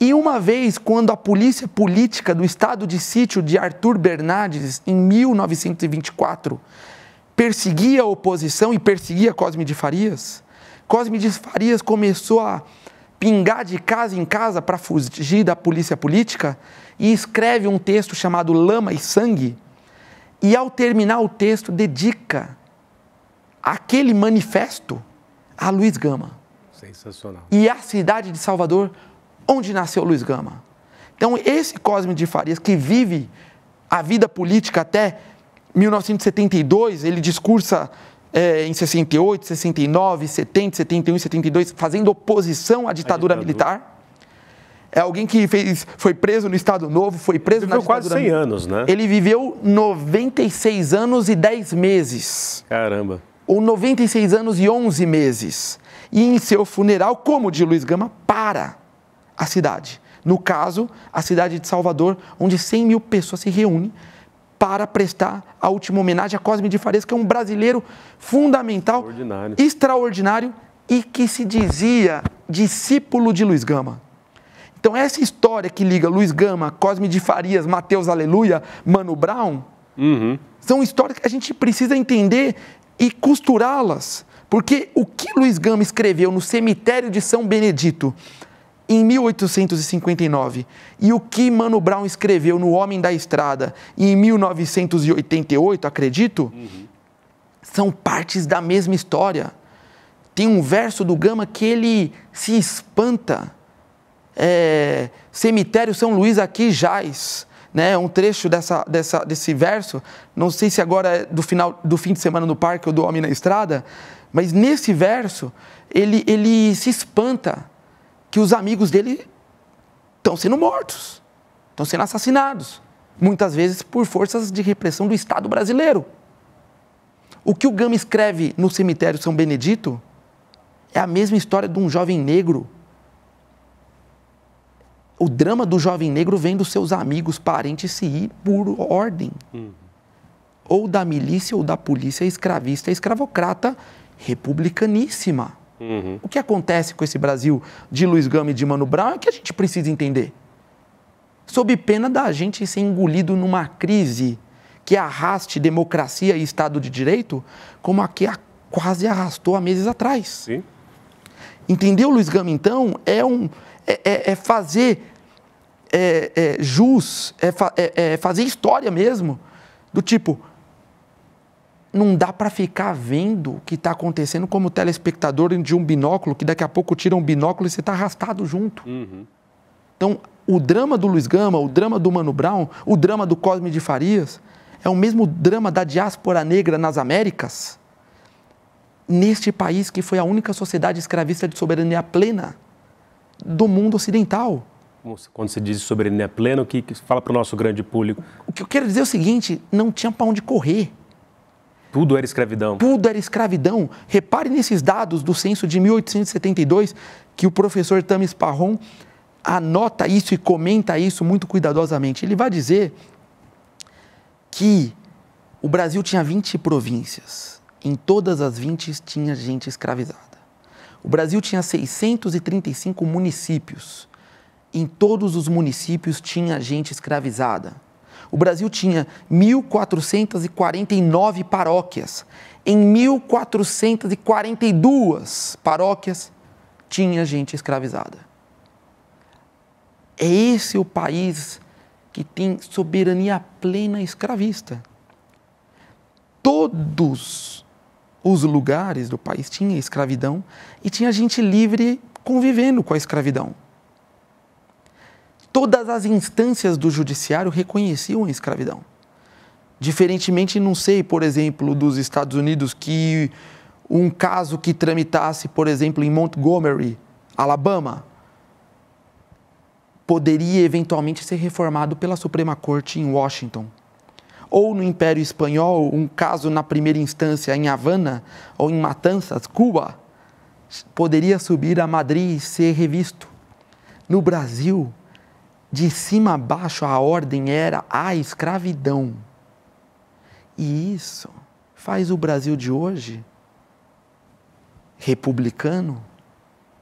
E uma vez, quando a polícia política do estado de sítio de Arthur Bernardes, em 1924, perseguia a oposição e perseguia Cosme de Farias, Cosme de Farias começou a pingar de casa em casa para fugir da polícia política e escreve um texto chamado Lama e Sangue. E ao terminar o texto, dedica aquele manifesto a Luiz Gama. Sensacional. E a cidade de Salvador, onde nasceu Luiz Gama. Então, esse Cosme de Farias, que vive a vida política até 1972, ele discursa é, em 68, 69, 70, 71 72, fazendo oposição à ditadura, ditadura. militar. É alguém que fez, foi preso no Estado Novo, foi preso ele na ditadura. Ele viveu quase 100 anos, né? Ele viveu 96 anos e 10 meses. Caramba. Ou 96 anos e 11 meses. E em seu funeral, como o de Luiz Gama, para a cidade. No caso, a cidade de Salvador, onde 100 mil pessoas se reúnem para prestar a última homenagem a Cosme de Farias, que é um brasileiro fundamental, extraordinário e que se dizia discípulo de Luiz Gama. Então, essa história que liga Luiz Gama, Cosme de Farias, Mateus Aleluia, Mano Brown, uhum. são histórias que a gente precisa entender e costurá-las. Porque o que Luiz Gama escreveu no cemitério de São Benedito em 1859 e o que Mano Brown escreveu no Homem da Estrada em 1988, acredito, uhum. são partes da mesma história. Tem um verso do Gama que ele se espanta. É, Cemitério São Luís aqui jaz. Né, é um trecho dessa, dessa, desse verso, não sei se agora é do final do fim de semana no parque ou do Homem na Estrada, mas nesse verso ele, ele se espanta que os amigos dele estão sendo mortos, estão sendo assassinados, muitas vezes por forças de repressão do Estado brasileiro. O que o Gama escreve no cemitério São Benedito é a mesma história de um jovem negro. O drama do jovem negro vem dos seus amigos, parentes se ir por ordem. Uhum. Ou da milícia ou da polícia escravista, escravocrata, republicaníssima. Uhum. O que acontece com esse Brasil de Luiz Gama e de Mano Brown é que a gente precisa entender. Sob pena da gente ser engolido numa crise que arraste democracia e Estado de Direito, como a que a quase arrastou há meses atrás. Sim. Entendeu, Luiz Gama, então? É, um, é, é, é fazer é, é, jus, é, fa, é, é fazer história mesmo, do tipo, não dá para ficar vendo o que está acontecendo como telespectador de um binóculo, que daqui a pouco tira um binóculo e você está arrastado junto. Uhum. Então, o drama do Luiz Gama, o drama do Mano Brown, o drama do Cosme de Farias, é o mesmo drama da diáspora negra nas Américas, neste país que foi a única sociedade escravista de soberania plena do mundo ocidental. Quando se diz soberania plena, o que fala para o nosso grande público? O que eu quero dizer é o seguinte: não tinha para onde correr. Tudo era escravidão. Tudo era escravidão. Repare nesses dados do censo de 1872, que o professor Tamis Parron anota isso e comenta isso muito cuidadosamente. Ele vai dizer que o Brasil tinha 20 províncias. Em todas as 20 tinha gente escravizada. O Brasil tinha 635 municípios. Em todos os municípios tinha gente escravizada o Brasil tinha 1.449 paróquias. Em 1.442 paróquias tinha gente escravizada. É esse o país que tem soberania plena escravista. Todos os lugares do país tinha escravidão e tinha gente livre convivendo com a escravidão todas as instâncias do judiciário reconheciam a escravidão. Diferentemente, não sei, por exemplo, dos Estados Unidos, que um caso que tramitasse, por exemplo, em Montgomery, Alabama, poderia eventualmente ser reformado pela Suprema Corte em Washington. Ou no Império Espanhol, um caso na primeira instância em Havana ou em Matanzas, Cuba, poderia subir a Madrid e ser revisto. No Brasil, de cima a baixo a ordem era a escravidão. E isso faz o Brasil de hoje republicano,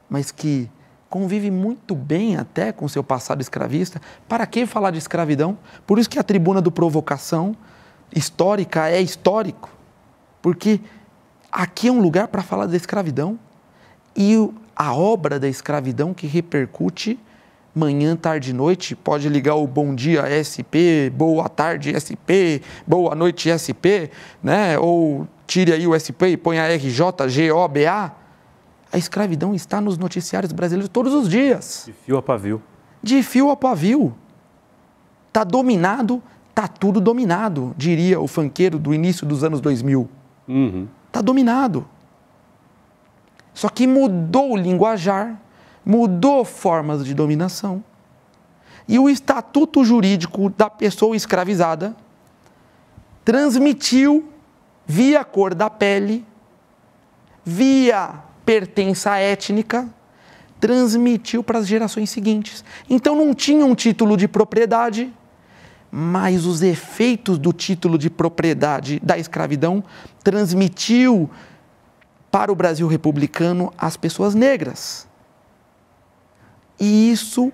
mas que convive muito bem até com seu passado escravista. Para que falar de escravidão? Por isso que a tribuna do provocação histórica é histórico, porque aqui é um lugar para falar da escravidão e a obra da escravidão que repercute manhã, tarde e noite. Pode ligar o Bom Dia SP, Boa Tarde SP, Boa Noite SP, né? Ou tire aí o SP e põe a RJGOBA. A escravidão está nos noticiários brasileiros todos os dias. De fio a pavio. De fio a pavio. Está dominado, está tudo dominado, diria o fanqueiro do início dos anos 2000. Está uhum. Tá dominado. Só que mudou o linguajar, mudou formas de dominação e o estatuto jurídico da pessoa escravizada transmitiu via cor da pele, via pertença étnica, transmitiu para as gerações seguintes. Então não tinha um título de propriedade, mas os efeitos do título de propriedade da escravidão transmitiu para o Brasil republicano as pessoas negras. E isso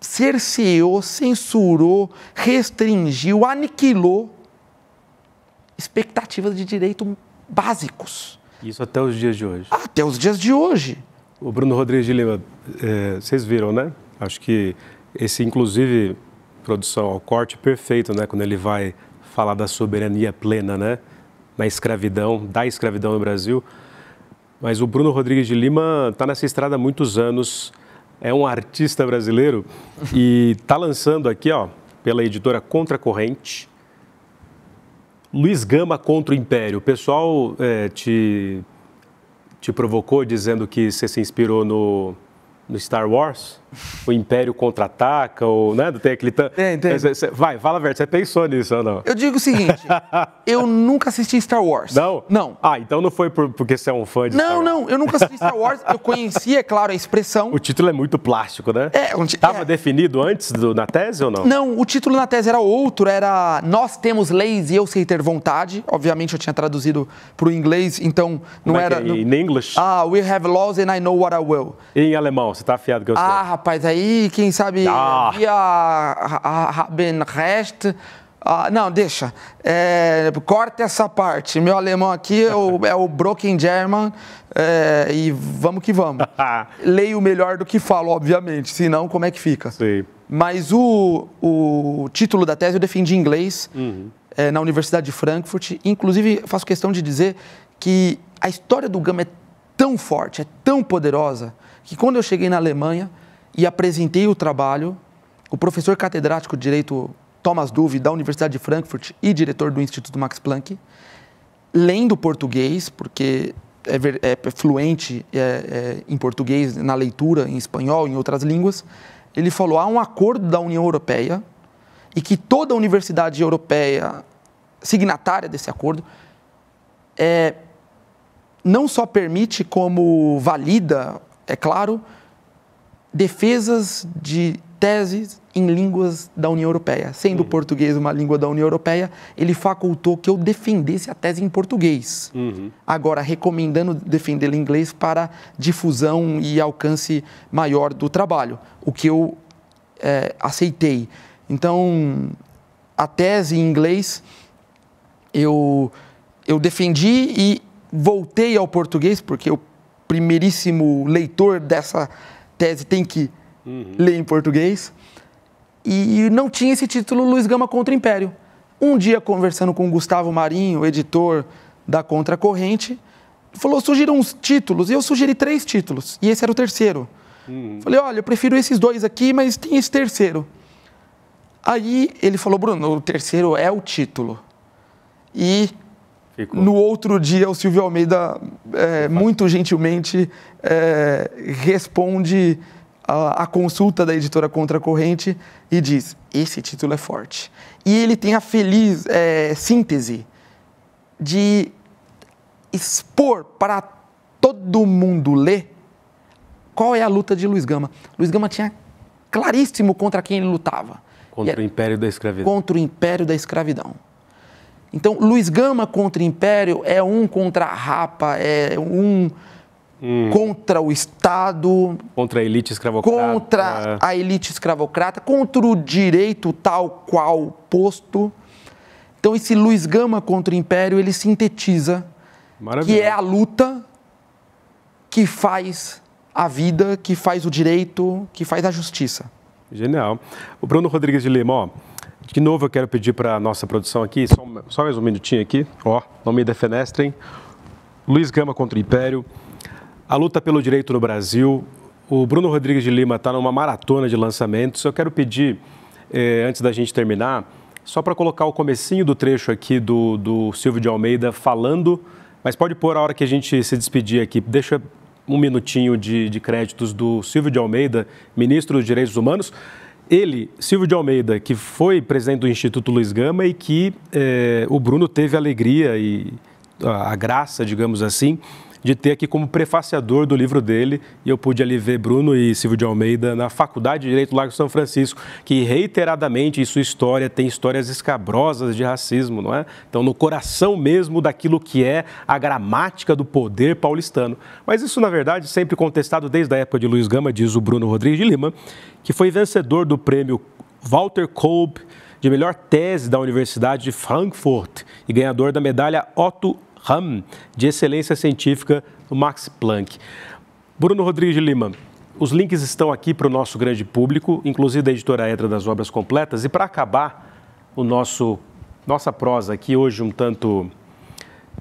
cerceou, censurou, restringiu, aniquilou expectativas de direito básicos. Isso até os dias de hoje. Até os dias de hoje. O Bruno Rodrigues de Lima, é, vocês viram, né? Acho que esse, inclusive, produção ao corte perfeito, né? Quando ele vai falar da soberania plena, né? Na escravidão, da escravidão no Brasil. Mas o Bruno Rodrigues de Lima está nessa estrada há muitos anos é um artista brasileiro e tá lançando aqui, ó, pela editora Contracorrente, Luiz Gama contra o Império. O pessoal é, te, te provocou dizendo que você se inspirou no, no Star Wars? o Império Contra-Ataca, ou, né? Tem aquele... Tem, tem. Vai, fala, Vert, você pensou nisso ou não? Eu digo o seguinte, eu nunca assisti Star Wars. Não? Não. Ah, então não foi por, porque você é um fã de Não, não, eu nunca assisti Star Wars, eu conhecia, é claro, a expressão. O título é muito plástico, né? É. Onde, Tava é. definido antes do, na tese ou não? Não, o título na tese era outro, era Nós Temos Leis e Eu Sei Ter Vontade. Obviamente eu tinha traduzido para o inglês, então não Como é era... É Em inglês? Ah, We Have Laws and I Know What I Will. E em alemão, você tá afiado que eu sei. Ah, rapaz, aí quem sabe ah. a, a Raben Rest. Ah, não, deixa. É, corta essa parte. Meu alemão aqui é o, é o Broken German é, e vamos que vamos. Leio melhor do que falo, obviamente, senão como é que fica? Sim. Mas o, o título da tese eu defendi em inglês uhum. é, na Universidade de Frankfurt. Inclusive, faço questão de dizer que a história do Gama é tão forte, é tão poderosa, que quando eu cheguei na Alemanha, e apresentei o trabalho. O professor catedrático de Direito Thomas Duve, da Universidade de Frankfurt e diretor do Instituto Max Planck, lendo português, porque é, ver, é fluente é, é, em português, na leitura, em espanhol, em outras línguas, ele falou: há um acordo da União Europeia e que toda universidade europeia signatária desse acordo é, não só permite, como valida, é claro, defesas de teses em línguas da União Europeia. Sendo o uhum. português uma língua da União Europeia, ele facultou que eu defendesse a tese em português. Uhum. Agora, recomendando defender em inglês para difusão e alcance maior do trabalho, o que eu é, aceitei. Então, a tese em inglês eu, eu defendi e voltei ao português, porque o primeiríssimo leitor dessa tese tem que uhum. ler em português. E não tinha esse título Luiz Gama contra o Império. Um dia, conversando com o Gustavo Marinho, editor da Contra Corrente, falou: sugiram uns títulos, e eu sugeri três títulos, e esse era o terceiro. Uhum. Falei: olha, eu prefiro esses dois aqui, mas tem esse terceiro. Aí ele falou: Bruno, o terceiro é o título. E Ficou. No outro dia, o Silvio Almeida, é, muito gentilmente, é, responde a, a, consulta da editora Contra a Corrente e diz: esse título é forte. E ele tem a feliz é, síntese de expor para todo mundo ler qual é a luta de Luiz Gama. Luiz Gama tinha claríssimo contra quem ele lutava. Contra o império da escravidão. Contra o império da escravidão. Então, Luiz Gama contra Império é um contra a Rapa, é um hum. contra o Estado. Contra a elite escravocrata. Contra é. a elite escravocrata, contra o direito tal qual posto. Então, esse Luiz Gama contra o Império, ele sintetiza Maravilha. que é a luta que faz a vida, que faz o direito, que faz a justiça. Genial. O Bruno Rodrigues de Lima, ó. De novo, eu quero pedir para a nossa produção aqui, só, só, mais um minutinho aqui, ó, não me defenestrem. Luiz Gama contra o Império, a luta pelo direito no Brasil. O Bruno Rodrigues de Lima está numa maratona de lançamentos. Eu quero pedir, eh, antes da gente terminar, só para colocar o comecinho do trecho aqui do, do Silvio de Almeida falando, mas pode pôr a hora que a gente se despedir aqui. Deixa um minutinho de, de créditos do Silvio de Almeida, ministro dos Direitos Humanos ele, Silvio de Almeida, que foi presidente do Instituto Luiz Gama e que eh, o Bruno teve a alegria e a graça, digamos assim, de ter aqui como prefaciador do livro dele, e eu pude ali ver Bruno e Silvio de Almeida na Faculdade de Direito do Lago São Francisco, que reiteradamente em sua história tem histórias escabrosas de racismo, não é? Então, no coração mesmo daquilo que é a gramática do poder paulistano. Mas isso, na verdade, sempre contestado desde a época de Luiz Gama, diz o Bruno Rodrigues de Lima, que foi vencedor do prêmio Walter Kolb de melhor tese da Universidade de Frankfurt e ganhador da medalha Otto RAM, de excelência científica do Max Planck. Bruno Rodrigues de Lima, os links estão aqui para o nosso grande público, inclusive da editora Edra das Obras Completas. E para acabar o nosso nossa prosa aqui hoje um tanto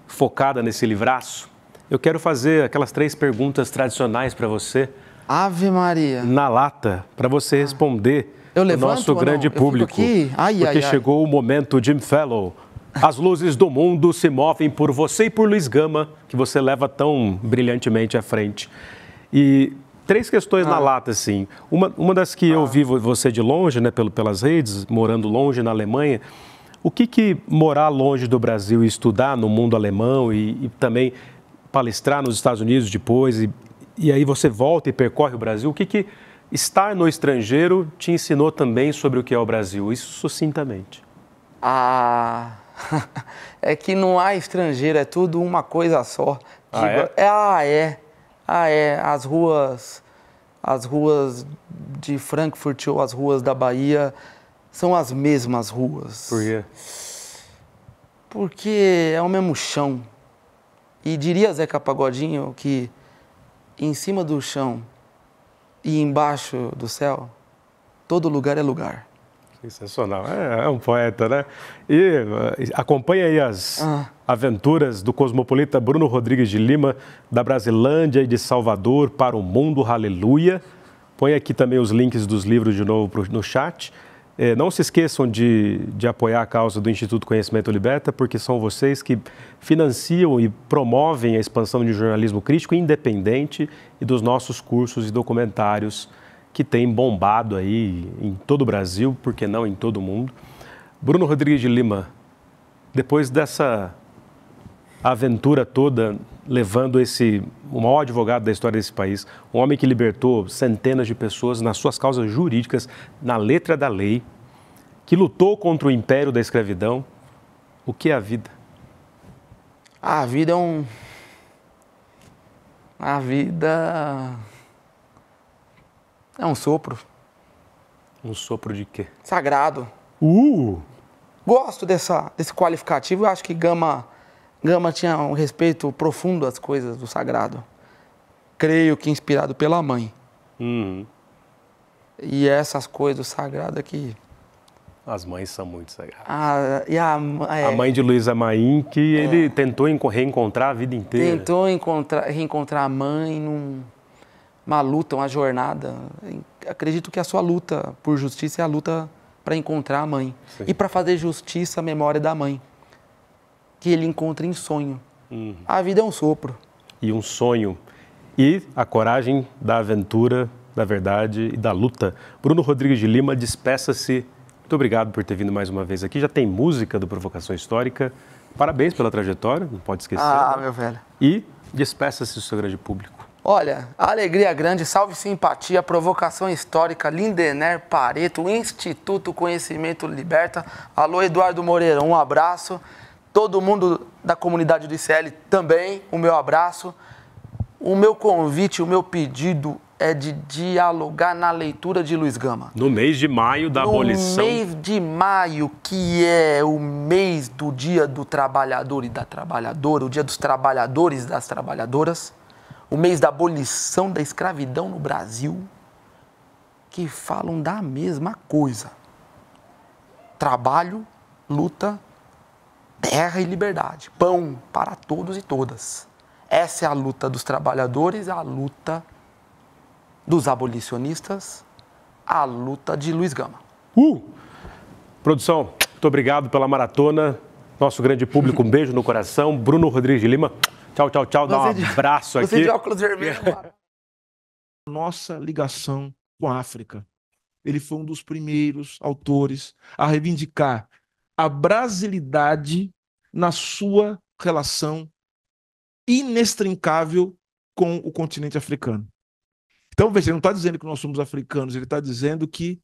focada nesse livraço, eu quero fazer aquelas três perguntas tradicionais para você. Ave Maria. Na lata, para você ah. responder. Eu levanto, o nosso grande público. Ai, porque ai, chegou o momento Jim Fellow, as luzes do mundo se movem por você e por Luiz Gama, que você leva tão brilhantemente à frente. E três questões ah. na lata, assim. Uma, uma das que ah. eu vi você de longe, né, pelo, pelas redes, morando longe na Alemanha. O que, que morar longe do Brasil e estudar no mundo alemão e, e também palestrar nos Estados Unidos depois, e, e aí você volta e percorre o Brasil, o que, que estar no estrangeiro te ensinou também sobre o que é o Brasil? Isso sucintamente. Ah. é que não há estrangeiro, é tudo uma coisa só. Ah, é? é? Ah, é. Ah, é. As ruas, as ruas de Frankfurt ou as ruas da Bahia são as mesmas ruas. Por quê? Porque é o mesmo chão. E diria Zeca Pagodinho que em cima do chão e embaixo do céu, todo lugar é lugar. Sensacional. É, é, um poeta, né? E eh, acompanha aí as ah. aventuras do cosmopolita Bruno Rodrigues de Lima, da Brasilândia e de Salvador para o mundo, aleluia. Põe aqui também os links dos livros de novo pro, no chat. É, não se esqueçam de, de apoiar a causa do Instituto Conhecimento Liberta, porque são vocês que financiam e promovem a expansão de um jornalismo crítico independente e dos nossos cursos e documentários que tem bombado aí em todo o Brasil, por que não em todo o mundo. Bruno Rodrigues de Lima, depois dessa aventura toda levando esse o maior advogado da história desse país, um homem que libertou centenas de pessoas nas suas causas jurídicas, na letra da lei, que lutou contra o império da escravidão, o que é a vida? Ah, a vida é um a vida é um sopro. Um sopro de quê? Sagrado. Uh! Gosto dessa, desse qualificativo. Eu acho que Gama, Gama tinha um respeito profundo às coisas do sagrado. Creio que inspirado pela mãe. Uhum. E essas coisas sagradas é que. As mães são muito sagradas. A, ah, e a, é, a mãe de Luísa Maim, que é, ele tentou reencontrar a vida inteira. Tentou encontrar, reencontrar a mãe num uma luta, uma jornada. Acredito que a sua luta por justiça é a luta para encontrar a mãe. Sim. E para fazer justiça à memória da mãe, que ele encontra em sonho. Uhum. A vida é um sopro. E um sonho. E a coragem da aventura, da verdade e da luta. Bruno Rodrigues de Lima, despeça-se. Muito obrigado por ter vindo mais uma vez aqui. Já tem música do Provocação Histórica. Parabéns pela trajetória, não pode esquecer. Ah, né? meu velho. E despeça-se do seu grande público. Olha, alegria grande, salve simpatia, provocação histórica, Lindener Pareto, Instituto Conhecimento Liberta. Alô, Eduardo Moreira, um abraço. Todo mundo da comunidade do ICL também, o meu abraço. O meu convite, o meu pedido é de dialogar na leitura de Luiz Gama. No mês de maio da no abolição. No mês de maio, que é o mês do Dia do Trabalhador e da Trabalhadora, o Dia dos Trabalhadores e das Trabalhadoras o mês da abolição da escravidão no Brasil, que falam da mesma coisa: trabalho, luta, terra e liberdade, pão para todos e todas. Essa é a luta dos trabalhadores, é a luta dos abolicionistas, a luta de Luiz Gama. Uh! Produção, muito obrigado pela maratona. Nosso grande público, um beijo no coração. Bruno Rodrigues de Lima, Tchau, tchau, tchau. Dá um de, abraço você aqui. Você de óculos vermelho. Nossa ligação com a África. Ele foi um dos primeiros autores a reivindicar a brasilidade na sua relação inextrincável com o continente africano. Então, veja, ele não está dizendo que nós somos africanos, ele está dizendo que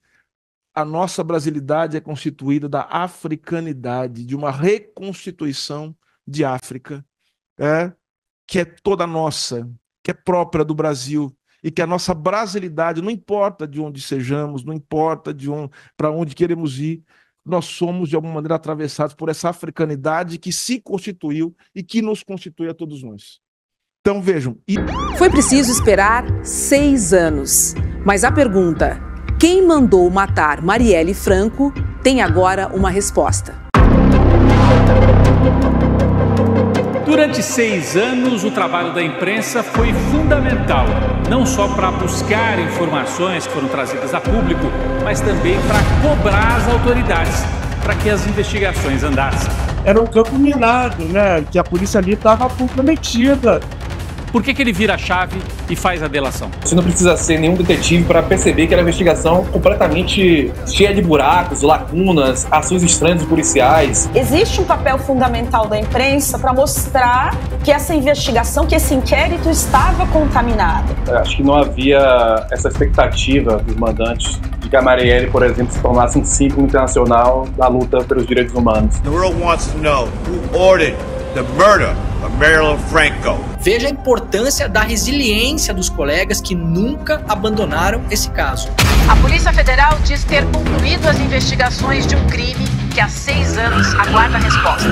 a nossa brasilidade é constituída da africanidade, de uma reconstituição de África é, que é toda nossa, que é própria do Brasil e que é a nossa brasilidade, não importa de onde sejamos, não importa de onde, para onde queremos ir, nós somos de alguma maneira atravessados por essa africanidade que se constituiu e que nos constitui a todos nós. Então vejam. E... Foi preciso esperar seis anos. Mas a pergunta: quem mandou matar Marielle Franco tem agora uma resposta. Durante seis anos, o trabalho da imprensa foi fundamental, não só para buscar informações que foram trazidas a público, mas também para cobrar as autoridades, para que as investigações andassem. Era um campo minado, né? Que a polícia ali estava comprometida por que, que ele vira a chave e faz a delação? Você não precisa ser nenhum detetive para perceber que era uma investigação completamente cheia de buracos, lacunas, ações estranhas dos policiais. Existe um papel fundamental da imprensa para mostrar que essa investigação, que esse inquérito estava contaminado. Eu é, acho que não havia essa expectativa dos mandantes de que a Marielle, por exemplo, se tornasse um símbolo internacional da luta pelos direitos humanos. The world wants to know who ordered the murder Marilyn Franco. Veja a importância da resiliência dos colegas que nunca abandonaram esse caso. A Polícia Federal diz ter concluído as investigações de um crime que há seis anos aguarda resposta.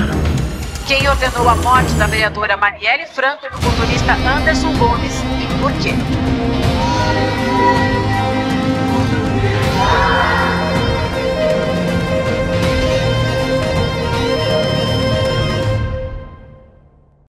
Quem ordenou a morte da vereadora Marielle Franco e do motorista Anderson Gomes e por quê?